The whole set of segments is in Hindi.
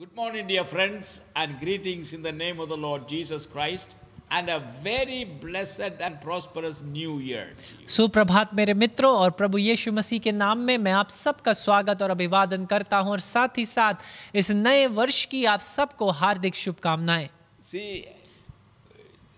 Good morning, dear friends, and greetings in the name of the Lord Jesus Christ. And a very blessed and prosperous new year. सुप्रभात मेरे मित्रों और प्रभु यीशु मसीह के नाम में मैं आप सबका स्वागत और अभिवादन करता हूं और साथ ही साथ इस नए वर्ष की आप सबको हार्दिक शुभकामनाएं See,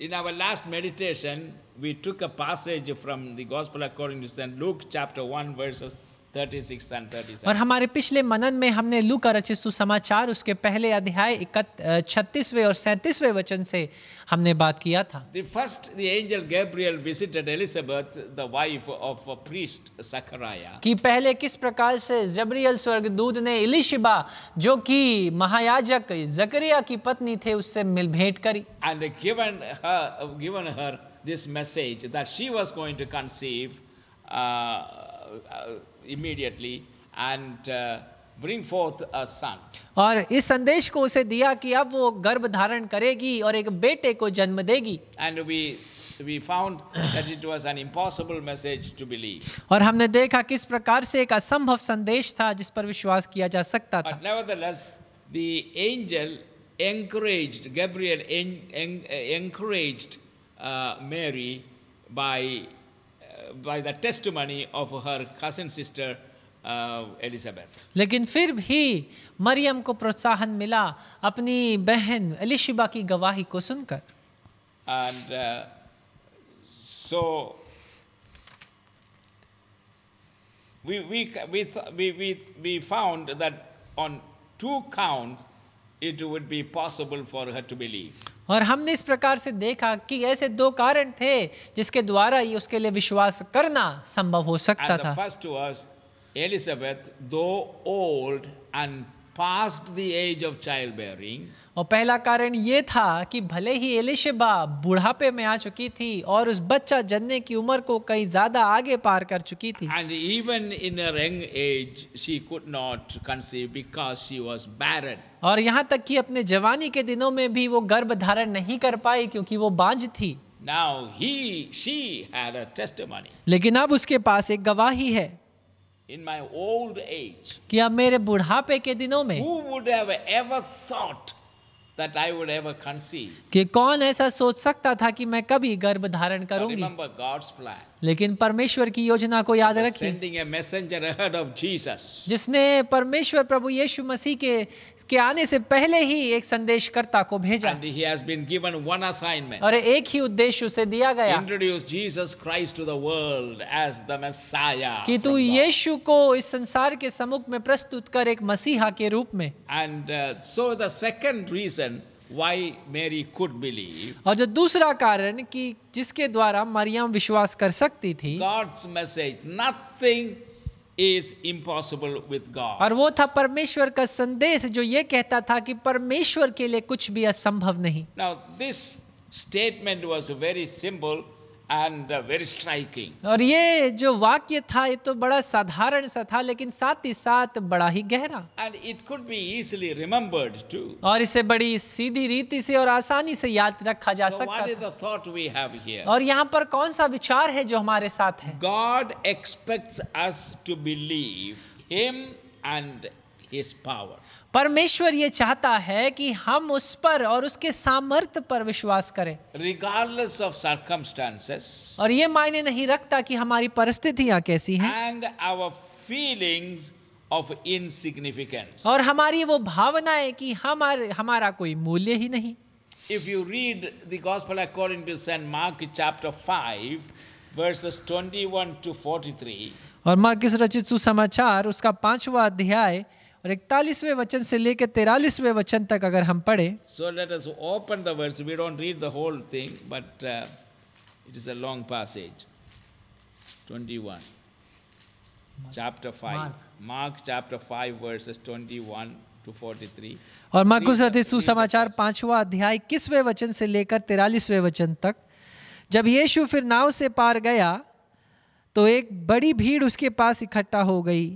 in our last meditation, we took a passage from the Gospel according to St. Luke, chapter 1, verses और हमारे पिछले मनन में हमने लू का रचित सुसमाचार उसके पहले अध्याय इकत छत्तीसवें और सैंतीसवें वचन से हमने बात किया था the first the angel Gabriel visited Elizabeth the wife of priest Zechariah कि पहले किस प्रकार से जबरियल स्वर्गदूत ने इलिशिबा जो कि महायाजक जकरिया की पत्नी थे उससे मिल भेंट करी and given her given her this message that she was going to conceive immediately and uh, bring forth a son. और इस संदेश को उसे दिया कि अब वो गर्भ धारण करेगी और एक बेटे को जन्म देगी And we we found that it was an impossible message to believe. aur humne dekha kis prakar se ek asambhav sandesh tha jis par vishwas kiya ja sakta tha But nevertheless, the angel encouraged Gabriel en, en, encouraged uh, Mary by by the testimony of her cousin sister uh, Elizabeth. लेकिन फिर भी मरियम को प्रोत्साहन मिला अपनी बहन एलिशिबा की गवाही को सुनकर and so uh, we we we we we found that on two counts it would be possible for her to believe और हमने इस प्रकार से देखा कि ऐसे दो कारण थे जिसके द्वारा ये उसके लिए विश्वास करना संभव हो सकता था first was Elizabeth too old and past the age of child bearing और पहला कारण ये था कि भले ही एलिशबा बुढ़ापे में आ चुकी थी और उस बच्चा जनने की उम्र को कहीं ज़्यादा आगे पार कर चुकी थी and even in her young age, she could not conceive because she was barren. और यहां तक कि अपने जवानी के दिनों में भी वो गर्भ धारण नहीं कर पाई क्योंकि वो बांझ थी now he she had a testimony लेकिन अब उसके पास एक गवाही है In my old age, कि अब मेरे बुढ़ापे के दिनों में who would have ever thought that I would ever conceive. ke kaun aisa soch sakta tha ki main kabhi garbh dharan karungi Remember God's plan. लेकिन परमेश्वर की योजना को याद रखिए जिसने परमेश्वर प्रभु यीशु मसीह के के आने से पहले ही एक संदेशकर्ता को भेजा और एक ही उद्देश्य उसे दिया गया कि तू यीशु को इस संसार के समुख में प्रस्तुत कर एक मसीहा के रूप में and so the second reason why Mary could believe. और जो दूसरा कारण कि जिसके द्वारा मरियम विश्वास कर सकती थी God's message nothing is impossible with God. और वो था परमेश्वर का संदेश जो ये कहता था कि परमेश्वर के लिए कुछ भी असंभव नहीं Now this statement was very simple and very striking. और ये जो वाक्य था ये तो बड़ा साधारण सा था लेकिन साथ ही साथ बड़ा ही गहरा and it could be easily remembered too. और इसे बड़ी सीधी रीति से और आसानी से याद रखा जा so सकता what is the thought we have here? और यहाँ पर कौन सा विचार है जो हमारे साथ है God expects us to believe Him and His power. परमेश्वर ये चाहता है कि हम उस पर और उसके सामर्थ्य पर विश्वास करें रिगार्डलेस ऑफ सर्कमस्टांसेस और ये मायने नहीं रखता कि हमारी परिस्थितियां कैसी हैं and our feelings of insignificance और हमारी वो भावनाएं कि हमारे हमारा कोई मूल्य ही नहीं if you read the gospel according to saint Mark chapter 5 verses 21 to 43 और मार्क रचित सुसमाचार उसका पांचवा अध्याय और इकतालीसवें वचन से लेकर तेरालीसवें वचन तक अगर हम पढ़े so let us open the words we don't read the whole thing but it is a long passage 21 chapter 5 mark chapter 5 verses 21 to 43 और मार्कुस रथित सुसमाचार पांचवा अध्याय किसवें वचन से लेकर तिरालीसवें वचन तक जब यीशु फिर नाव से पार गया तो एक बड़ी भीड़ उसके पास इकट्ठा हो गई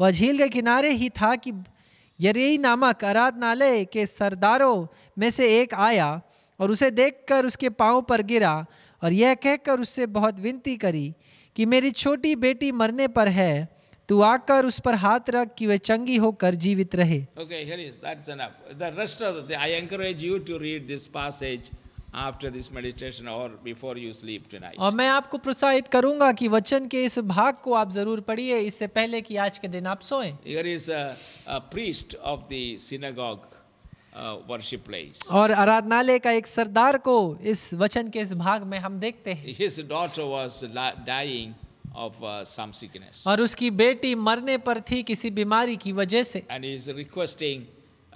वह झील के किनारे ही था कि यरेई नामक आराधनालय के सरदारों में से एक आया और उसे देखकर उसके पाँव पर गिरा और यह कहकर उससे बहुत विनती करी कि मेरी छोटी बेटी मरने पर है तू आकर उस पर हाथ रख कि वे चंगी होकर जीवित रहे okay, after this meditation or before you sleep tonight. और मैं आपको प्रोत्साहित करूंगा कि वचन के इस भाग को आप जरूर पढ़िए इससे पहले कि आज के दिन आप सोएं. Here is a, a priest of the synagogue worship uh, place और आराधनालय का एक सरदार को इस वचन के इस भाग में हम देखते हैं his daughter was dying of some sickness और उसकी बेटी मरने पर थी किसी बीमारी की वजह से and he is requesting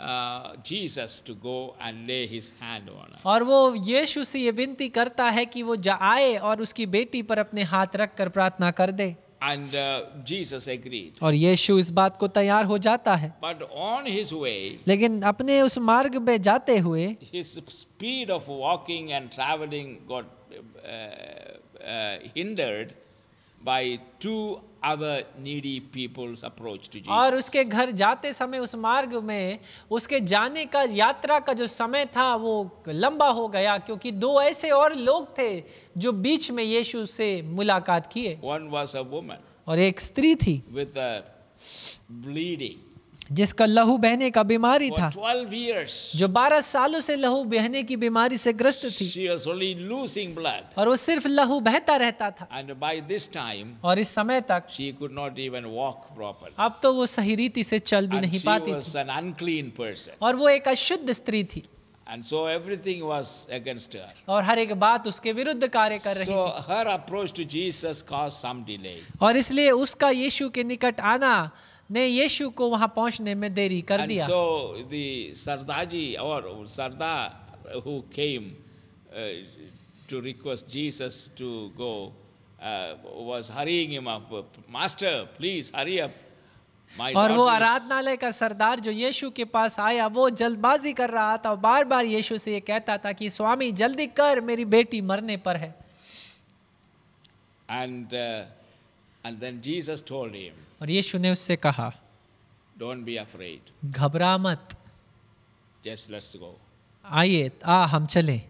Jesus to go and lay his hand on और वो यीशु से ये विनती करता है कि वो आए और उसकी बेटी पर अपने हाथ रख कर प्रार्थना कर दे एंड जीसस एग्रीड और यीशु इस बात को तैयार हो जाता है बट ऑन हिज वे लेकिन अपने उस मार्ग पे जाते हुए his speed of walking and travelling got hindered by two other needy people's approach to Jesus. और उसके घर जाते समय उस मार्ग में उसके जाने का यात्रा का जो समय था वो लंबा हो गया क्योंकि दो ऐसे और लोग थे जो बीच में यीशु से मुलाकात किए One was a woman. और एक स्त्री थी with a bleeding जिसका लहू बहने का बीमारी था जो 12 सालों से लहू बहने की बीमारी से ग्रस्त थी और वो सिर्फ लहू बहता रहता था time, और इस समय तक अब तो वो सही रीति से चल भी नहीं पाती थी और वो एक अशुद्ध स्त्री थी And so everything was against her. और हर एक बात उसके विरुद्ध कार्य कर रही so her approach to Jesus caused some delay. और इसलिए उसका यीशु के निकट आना ने यीशु को वहां पहुंचने में देरी कर दिया सो द और सरदार who came to request Jesus to go was hurrying him up master please hurry up और वो आराधनालय का सरदार जो यीशु के पास आया वो जल्दबाजी कर रहा था और बार बार यीशु से ये कहता था कि स्वामी जल्दी कर मेरी बेटी मरने पर है and And then Jesus told him, और यीशु ने उससे कहा Don't be afraid. घबरा मत Just let's go. आइए आ हम चले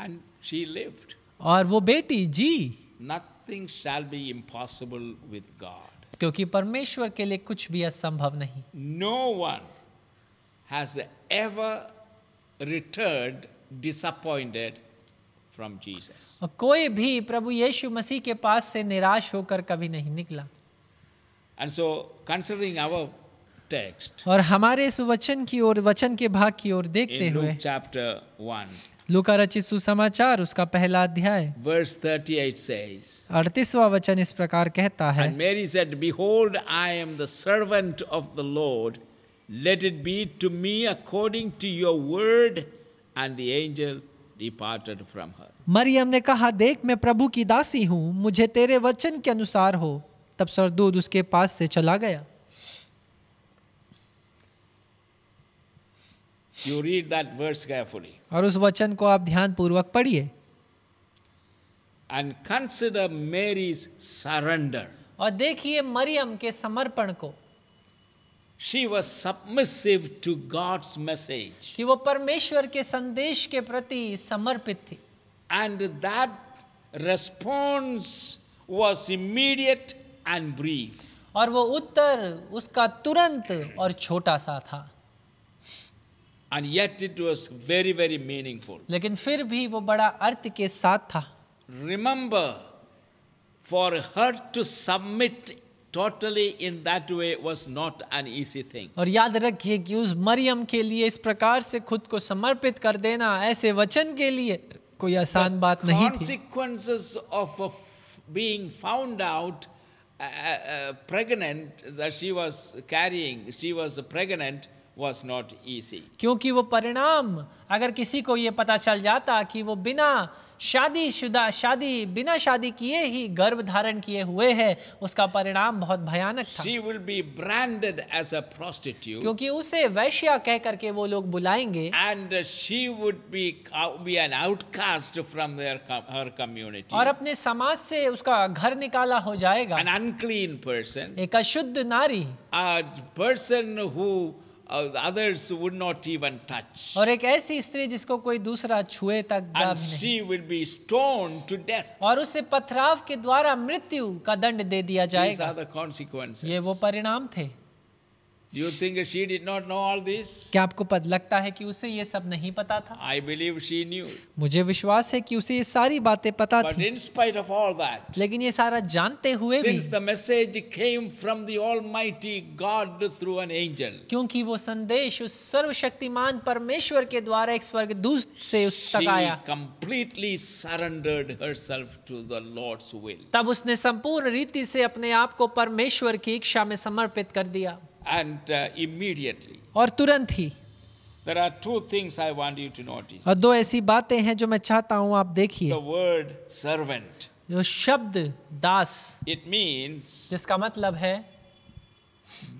And she lived. और वो बेटी जी Nothing shall be impossible with God. क्योंकि परमेश्वर के लिए कुछ भी असंभव नहीं No one has ever returned disappointed from Jesus और कोई भी प्रभु यीशु मसीह के पास से निराश होकर कभी नहीं निकला and so considering our text और हमारे इस वचन की ओर वचन के भाग की ओर देखते हुए चैप्टर वन लुका रचित सुसमाचार उसका पहला अध्याय वर्स 38 सेज अड़तीसवा वचन इस प्रकार कहता है Mary said behold I am the servant of the Lord let it be to me according to your word and the angel departed from her. मरियम ने कहा देख मैं प्रभु की दासी हूँ मुझे तेरे वचन के अनुसार हो तब सरदूत उसके पास से चला गया You read that verse carefully. और उस वचन को आप ध्यान पूर्वक पढ़िए And consider Mary's surrender. और देखिए मरियम के समर्पण को she was submissive to God's message. ki wo parmeshwar ke sandesh ke prati samarpit thi And that response was immediate and brief. aur wo uttar uska turant aur chhota sa tha And yet it was very very meaningful. lekin fir bhi wo bada arth ke sath tha Remember, for her to submit totally in that way was not an easy thing. और याद रखिए कि उस मरियम के लिए इस प्रकार से खुद को समर्पित कर देना ऐसे वचन के लिए कोई आसान बात नहीं थी. Consequences of being found out uh, uh, pregnant that she was carrying, she was pregnant. was not easy. क्योंकि वो परिणाम अगर किसी को ये पता चल जाता कि वो बिना शादी शुदा शादी बिना शादी किए ही गर्भ धारण किए हुए है उसका परिणाम बहुत भयानक था। क्योंकि उसे वैश्या कह करके वो लोग बुलाएंगे and she would be be an outcast from there her community और अपने समाज से उसका घर निकाला हो जाएगा एन अनक्लीन पर्सन एक अशुद्ध नारी person who others would not even touch और एक ऐसी स्त्री जिसको कोई दूसरा छुए तक and she will be stoned to death और उसे पथराव के द्वारा मृत्यु का दंड दे दिया जाएगा these are the consequences ये वो परिणाम थे You think she did not know all this? क्या आपको पद लगता है कि उसे ये सब नहीं पता था I believe she knew. मुझे विश्वास है कि उसे ये सारी बातें पता But in spite of all that, लेकिन ये सारा जानते हुए since भी the message came from the Almighty God through an angel, क्योंकि वो संदेश उस सर्वशक्तिमान परमेश्वर के द्वारा एक स्वर्गदूत से उस तक आया she completely surrendered herself to the Lord's will. तब उसने संपूर्ण रीति से अपने आप को परमेश्वर की इच्छा में समर्पित कर दिया and uh, immediately aur turant hi There are two things I want you to notice. aur do aisi baatein hain jo main chahta hu aap dekhiye The word servant. jo shabd das It means jiska matlab hai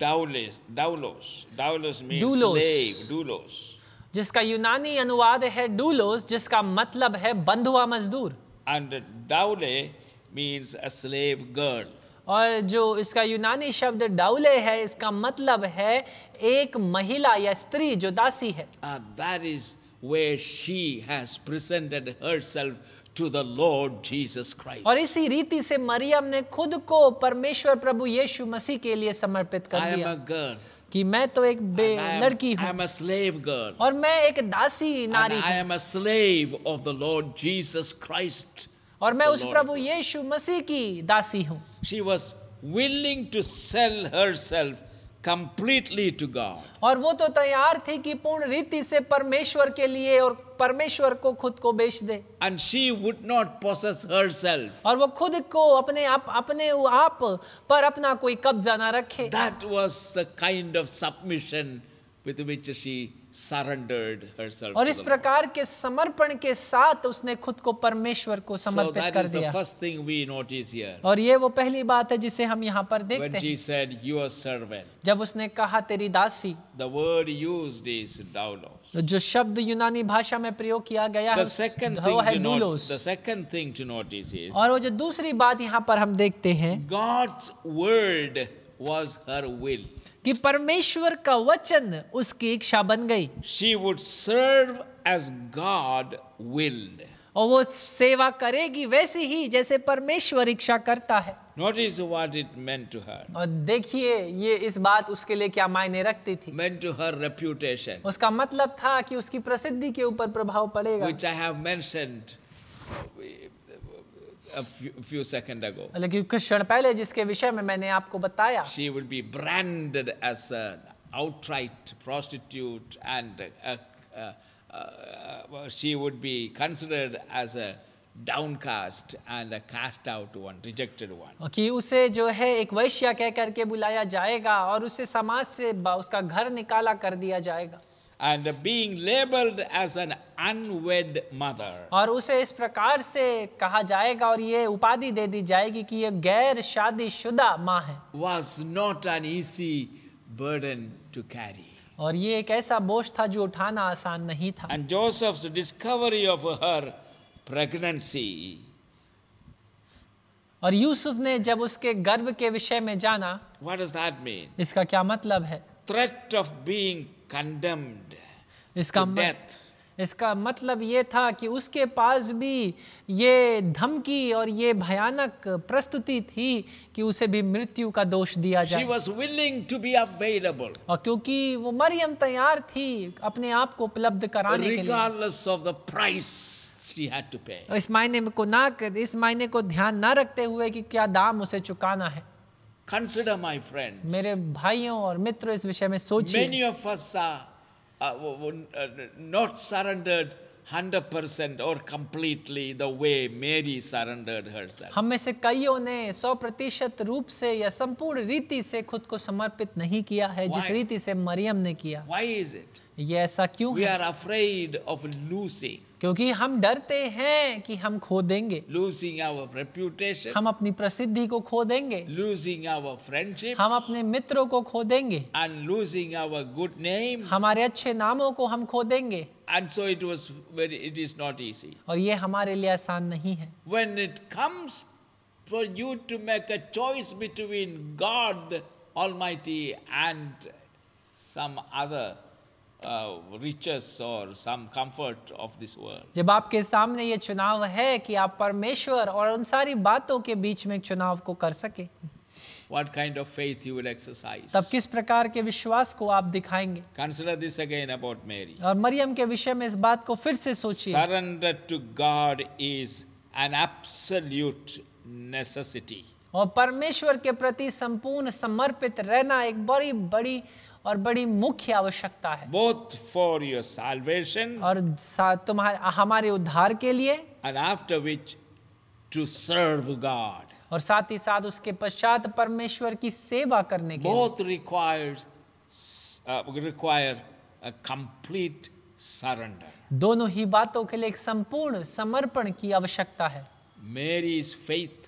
doulos, doulos, doulos means doulos. slave, doulos. जिसका यूनानी अनुवाद है डूलोस जिसका मतलब है बंधुआ मजदूर and doule means a slave girl और जो इसका यूनानी शब्द डाउले है इसका मतलब है एक महिला या स्त्री जो दासी है that is where she has presented herself to the Lord Jesus Christ और इसी रीति से मरियम ने खुद को परमेश्वर प्रभु यीशु मसीह के लिए समर्पित कर दिया। आई एम अ गर्ल कि मैं तो एक बे लड़की हूँ और मैं एक दासी नारी I am a slave of the Lord Jesus Christ. और मैं उस प्रभु यीशु मसीह की दासी हूँ she was willing to sell her self completely to God और वो तो तैयार थी कि पूर्ण रीति से परमेश्वर के लिए और परमेश्वर को खुद को बेच दे and she would not possess herself और वो खुद को अपने आप अपने आप पर अपना कोई कब्जा ना रखे that was the kind of submission with which she surrendered herself और इस प्रकार के समर्पण के साथ उसने खुद को परमेश्वर को समर्पित कर दिया first thing we notice here और ये वो पहली बात है जिसे हम यहाँ पर देखते हैं जी सेड योर सर्वेंट जब उसने कहा तेरी दासी the word used is doulos जो शब्द यूनानी भाषा में प्रयोग किया गया है सेकंड थिंग है doulos the second thing to notice is और वो जो दूसरी बात यहाँ पर हम देखते हैं God's word was her will कि परमेश्वर का वचन उसकी इच्छा बन गई she would serve as God will और वो सेवा करेगी वैसे ही जैसे परमेश्वर इच्छा करता है Notice what it meant to her. और देखिए ये इस बात उसके लिए क्या मायने रखती थी meant to her reputation. उसका मतलब था कि उसकी प्रसिद्धि के ऊपर प्रभाव पड़ेगा Which I have mentioned मतलब क्षण पहले जिसके विषय में मैंने आपको बताया she would be branded as outright prostitute and she would be considered as a downcast and cast out one rejected one कि उसे जो है एक वैश्य कह करके बुलाया जाएगा और उसे समाज से उसका घर निकाला कर दिया जाएगा and being labeled as an unwed mother aur use is prakar se kaha jayega aur ye upadhi de di jayegi ki ye gair shadi shuda maa hai was not an easy burden to carry aur ye ek aisa bojh tha jo uthana aasan nahi tha and Joseph's discovery of her pregnancy और यूसुफ ने जब उसके गर्भ के विषय में जाना What does that mean? इसका क्या मतलब है threat of being condemned इसका to death. इसका मतलब ये था कि उसके पास भी ये धमकी और ये भयानक प्रस्तुति थी कि उसे भी मृत्यु का दोष दिया जाए She was willing to be available. और क्योंकि वो मरियम तैयार थी अपने आप को उपलब्ध कराने Regardless के लिए of the price. She had to pay. इस मायने को ना इस मायने को ध्यान ना रखते हुए कि क्या दाम उसे चुकाना है Consider my friends. मेरे भाइयों और मित्रों इस विषय में सोचिए. Many of us are uh, not surrendered 100% or completely the way Mary surrendered herself. हम में से कईयों ने 100 प्रतिशत रूप से या संपूर्ण रीति से खुद को समर्पित नहीं किया है Why? जिस रीति से मरियम ने किया. Why is it? ये ऐसा क्यों We है? We are afraid of losing. क्योंकि हम डरते हैं कि हम खो देंगे लूजिंग आवर रेप्यूटेशन हम अपनी प्रसिद्धि को खो देंगे लूजिंग आवर फ्रेंडशिप हम अपने मित्रों को खो देंगे and losing our good name हमारे अच्छे नामों को हम खो देंगे and so it was very it is not easy. और ये हमारे लिए आसान नहीं है When it comes for you to make a choice between God Almighty and some other riches or some comfort of this world. जब आपके सामने ये चुनाव है कि आप परमेश्वर और उन सारी बातों के बीच में चुनाव को कर सके What kind of faith you will exercise? तब किस प्रकार के विश्वास को आप दिखाएंगे Consider this again about Mary. और मरियम के विषय में इस बात को फिर से सोचिए Surrender to God is an absolute necessity. और परमेश्वर के प्रति संपूर्ण समर्पित रहना एक बड़ी बड़ी और बड़ी मुख्य आवश्यकता है बोथ फॉर योर सालवेशन और तुम्हारे हमारे उद्धार के लिए and after which to serve God और साथ ही साथ उसके पश्चात परमेश्वर की सेवा करने के both requires require a complete surrender दोनों ही बातों के लिए एक संपूर्ण समर्पण की आवश्यकता है Mary is faith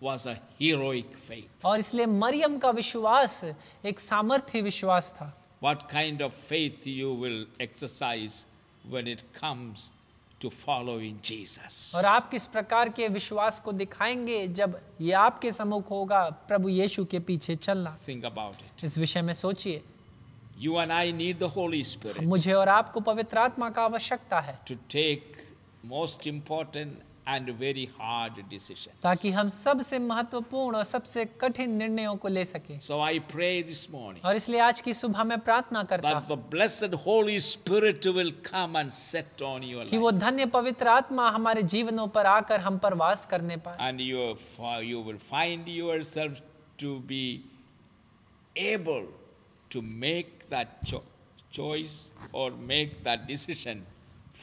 was a heroic faith. और इसलिए मरियम का विश्वास एक सामर्थ्य विश्वास था What kind of faith you will exercise when it comes to following Jesus? और आप किस प्रकार के विश्वास को दिखाएंगे जब ये आपके सम्मुख होगा प्रभु यीशु के पीछे चलना Think about it. इस विषय में सोचिए You and I need the Holy Spirit. मुझे और आपको पवित्र आत्मा का आवश्यकता है To take most important and very hard decision ताकि हम सबसे महत्वपूर्ण और सबसे कठिन निर्णयों को ले सके so I pray this morning और इसलिए आज की सुबह में प्रार्थना करता हूं that the blessed Holy Spirit will come and set on your life कि वो धन्य पवित्र आत्मा हमारे जीवनों पर आकर हम पर वास करने पाए and you you will find yourself to be able to make that choice और make that decision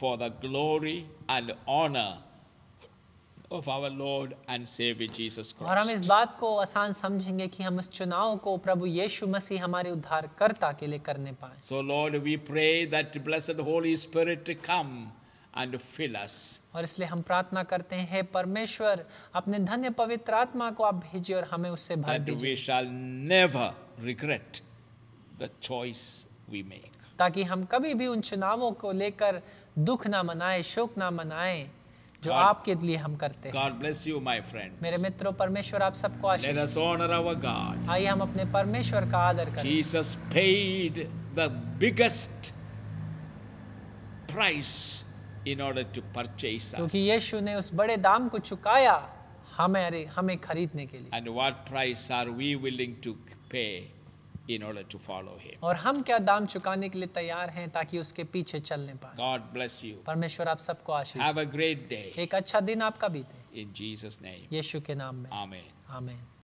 for the glory and honour of our Lord and Savior Jesus Christ. और हम इस बात को आसान समझेंगे कि हम इस चुनाव को प्रभु यीशु मसीह हमारे करता के लिए करने पाए So Lord we pray that blessed Holy Spirit to come and fill us. और इसलिए हम प्रार्थना करते हैं परमेश्वर अपने धन्य पवित्र आत्मा को आप भेजिए और हमें उससे भर दीजिए. we shall never regret the choice we make. ताकि हम कभी भी उन चुनावों को लेकर दुख ना मनाए शोक ना मनाएं जो God, आपके लिए हम करते हैं God bless you, my friends. मेरे मित्रों परमेश्वर आप सबको आशीष आइए हम अपने परमेश्वर का आदर करें Jesus paid the biggest price in order to purchase us. क्योंकि यीशु ने उस बड़े दाम को चुकाया हमें हमें खरीदने के लिए And what price are we willing to pay? in order to follow him. और हम क्या दाम चुकाने के लिए तैयार हैं ताकि उसके पीछे चलने पाए God bless you. परमेश्वर आप सबको आशीष Have a great day. एक अच्छा दिन आपका बीते. In Jesus name. यीशु के नाम में. Amen. Amen.